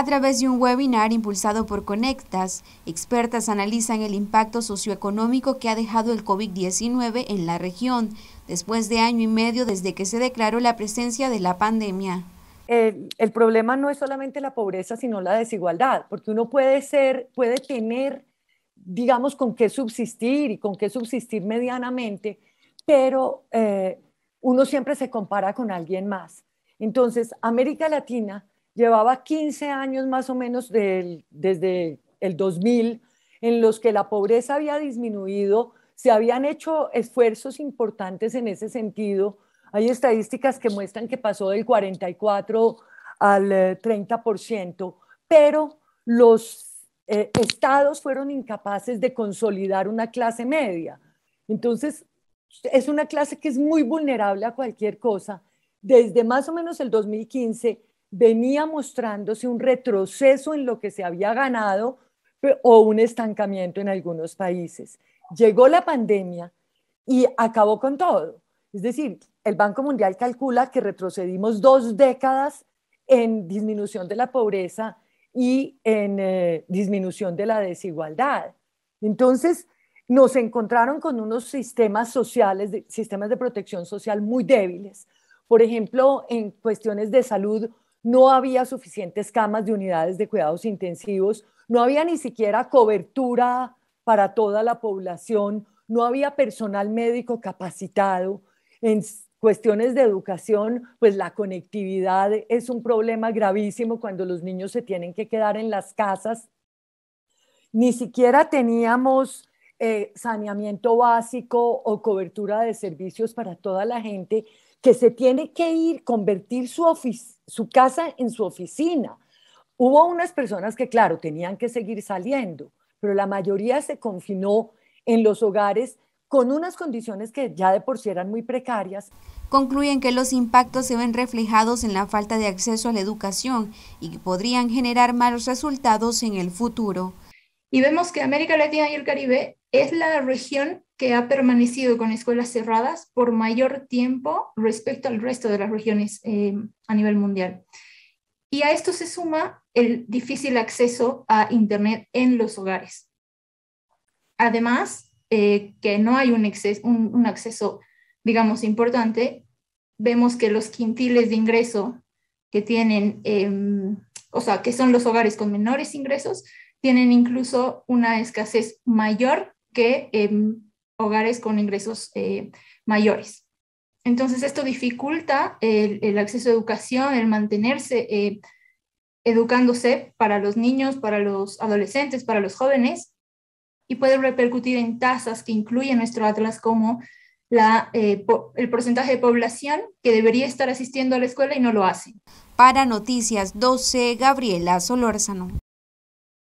A través de un webinar impulsado por Conectas, expertas analizan el impacto socioeconómico que ha dejado el COVID-19 en la región, después de año y medio desde que se declaró la presencia de la pandemia. Eh, el problema no es solamente la pobreza, sino la desigualdad, porque uno puede ser, puede tener, digamos, con qué subsistir y con qué subsistir medianamente, pero eh, uno siempre se compara con alguien más. Entonces, América Latina Llevaba 15 años más o menos desde el 2000 en los que la pobreza había disminuido, se habían hecho esfuerzos importantes en ese sentido. Hay estadísticas que muestran que pasó del 44 al 30%, eh, pero los eh, estados fueron incapaces de consolidar una clase media. Entonces, es una clase que es muy vulnerable a cualquier cosa. Desde más o menos el 2015, venía mostrándose un retroceso en lo que se había ganado o un estancamiento en algunos países. Llegó la pandemia y acabó con todo. Es decir, el Banco Mundial calcula que retrocedimos dos décadas en disminución de la pobreza y en eh, disminución de la desigualdad. Entonces, nos encontraron con unos sistemas sociales, sistemas de protección social muy débiles. Por ejemplo, en cuestiones de salud no había suficientes camas de unidades de cuidados intensivos, no había ni siquiera cobertura para toda la población, no había personal médico capacitado. En cuestiones de educación, pues la conectividad es un problema gravísimo cuando los niños se tienen que quedar en las casas. Ni siquiera teníamos eh, saneamiento básico o cobertura de servicios para toda la gente que se tiene que ir, convertir su, su casa en su oficina. Hubo unas personas que, claro, tenían que seguir saliendo, pero la mayoría se confinó en los hogares con unas condiciones que ya de por sí eran muy precarias. Concluyen que los impactos se ven reflejados en la falta de acceso a la educación y que podrían generar malos resultados en el futuro. Y vemos que América Latina y el Caribe es la región que ha permanecido con escuelas cerradas por mayor tiempo respecto al resto de las regiones eh, a nivel mundial. Y a esto se suma el difícil acceso a Internet en los hogares. Además, eh, que no hay un, acceso, digamos, importante, vemos que los quintiles de ingreso que tienen, em, o sea, que son los hogares con menores ingresos, tienen incluso una escasez mayor que en hogares con ingresos eh, mayores. Entonces, esto dificulta el, acceso a educación, el mantenerse eh, educándose para los niños, para los adolescentes, para los jóvenes, y puede repercutir en tasas que incluye nuestro atlas como la, eh, el porcentaje de población que debería estar asistiendo a la escuela y no lo hace. Para Noticias 12, Gabriela Solórzano.